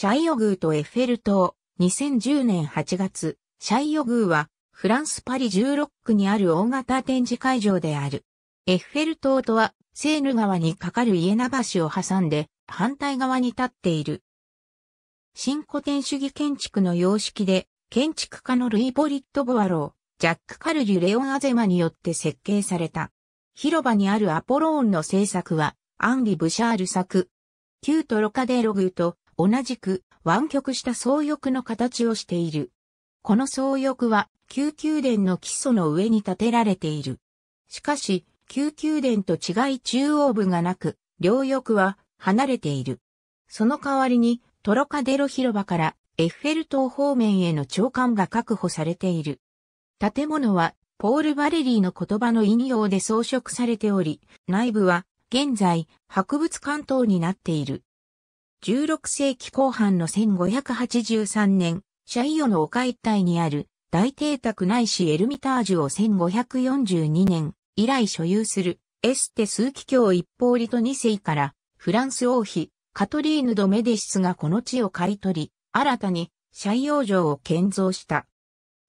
シャイオグーとエッフェル塔、2010年8月、シャイオグーは、フランスパリ16区にある大型展示会場である。エッフェル塔とは、セーヌ川に架かるイエナ橋を挟んで、反対側に立っている。新古典主義建築の様式で、建築家のルイ・ボリット・ボワロー、ジャック・カルリュ・レオン・アゼマによって設計された。広場にあるアポローンの制作は、アンリ・ブシャール作。旧トロカデログーと同じく湾曲した双翼の形をしている。この双翼は旧宮殿の基礎の上に建てられている。しかし、旧宮殿と違い中央部がなく、両翼は離れている。その代わりにトロカデロ広場からエッフェル塔方面への長官が確保されている。建物はポール・バレリーの言葉の引用で装飾されており、内部は現在博物館等になっている。16世紀後半の1583年、シャイオの丘一帯にある大邸宅内市エルミタージュを1542年以来所有するエステ数奇教一方リト二世からフランス王妃カトリーヌ・ド・メディスがこの地を買い取り、新たにシャイオ城を建造した。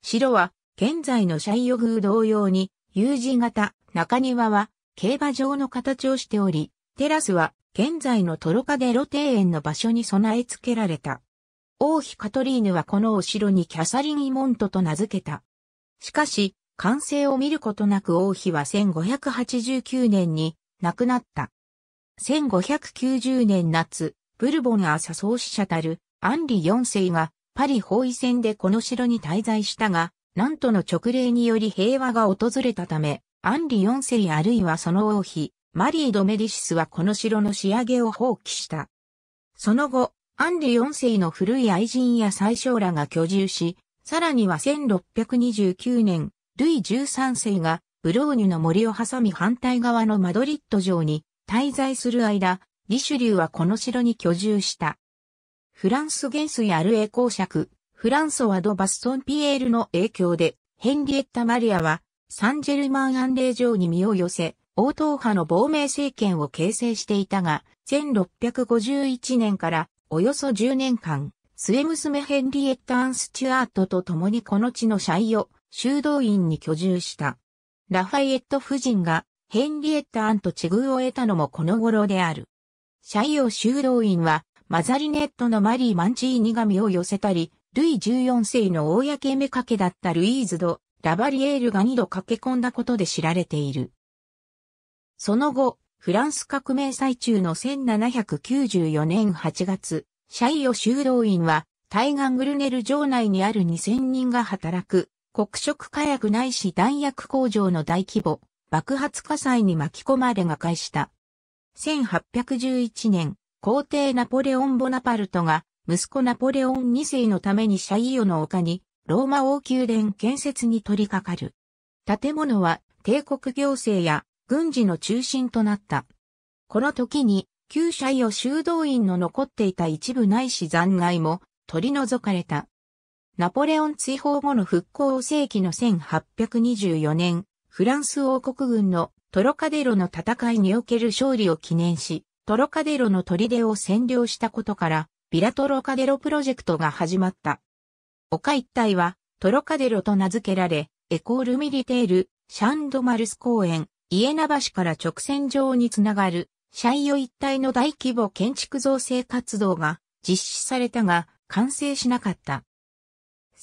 城は現在のシャイオ宮同様に U 字型中庭は競馬場の形をしており、テラスは現在のトロカデロ庭園の場所に備え付けられた。王妃カトリーヌはこのお城にキャサリン・イモントと名付けた。しかし、完成を見ることなく王妃は1589年に亡くなった。1590年夏、ブルボン朝創始者たるアンリ四世がパリ包囲戦でこの城に滞在したが、なんとの直令により平和が訪れたため、アンリ四世あるいはその王妃、マリー・ド・メディシスはこの城の仕上げを放棄した。その後、アンリ4世の古い愛人や最小らが居住し、さらには1629年、ルイ13世がブローニュの森を挟み反対側のマドリッド城に滞在する間、リシュリューはこの城に居住した。フランス元帥アルエ公爵、フランソワド・バスソン・ピエールの影響で、ヘンリエッタ・マリアは、サンジェルマン・アンレー城に身を寄せ、王党派の亡命政権を形成していたが、1651年からおよそ10年間、末娘ヘンリエッタ・アン・スチュアートと共にこの地のシャイオ修道院に居住した。ラファイエット夫人がヘンリエッタ・アンと地遇を得たのもこの頃である。シャイオ修道院はマザリネットのマリー・マンチーニ神を寄せたり、ルイ14世の公目掛けだったルイーズド・ラバリエールが2度駆け込んだことで知られている。その後、フランス革命最中の1794年8月、シャイオ修道院は、対岸グルネル城内にある2000人が働く、黒色火薬ないし弾薬工場の大規模、爆発火災に巻き込まれが解した。1811年、皇帝ナポレオン・ボナパルトが、息子ナポレオン2世のためにシャイオの丘に、ローマ王宮殿建設に取り掛かる。建物は、帝国行政や軍事の中心となった。この時に、旧社医を修道院の残っていた一部ないし残骸も取り除かれた。ナポレオン追放後の復興世紀の1824年、フランス王国軍のトロカデロの戦いにおける勝利を記念し、トロカデロの砦を占領したことから、ビラトロカデロプロジェクトが始まった。丘一帯はトロカデロと名付けられ、エコールミリテール、シャンドマルス公園、家名橋から直線上につながる、社員イ一帯の大規模建築造成活動が実施されたが、完成しなかった。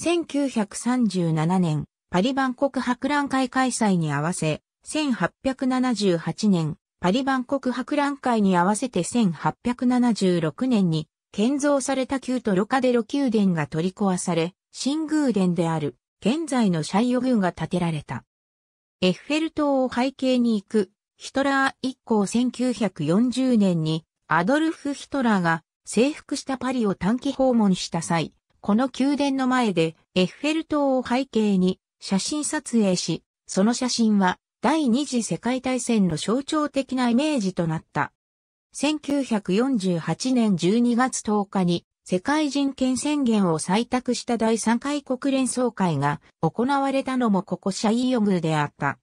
1937年、パリ万国博覧会開催に合わせ、1878年、パリ万国博覧会に合わせて1876年に、建造された旧トロカデロ宮殿が取り壊され、新宮殿である、現在の社員イ宮が建てられた。エッフェル塔を背景に行く、ヒトラー一行1940年にアドルフ・ヒトラーが征服したパリを短期訪問した際、この宮殿の前でエッフェル塔を背景に写真撮影し、その写真は第二次世界大戦の象徴的なイメージとなった。1948年12月10日に世界人権宣言を採択した第3回国連総会が行われたのもここシャイヨグであった。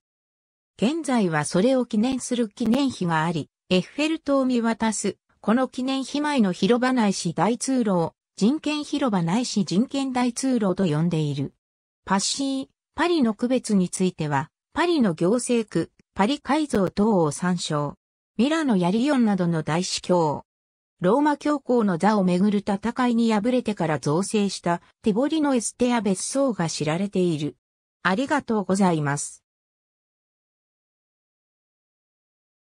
現在はそれを記念する記念碑があり、エッフェル塔を見渡す、この記念碑前の広場内市大通路を人権広場ないし人権大通路と呼んでいる。パッシー、パリの区別については、パリの行政区、パリ改造等を参照。ミラノやリオンなどの大司教、ローマ教皇の座をめぐる戦いに敗れてから造成したティボリのエステア別荘が知られている。ありがとうございます。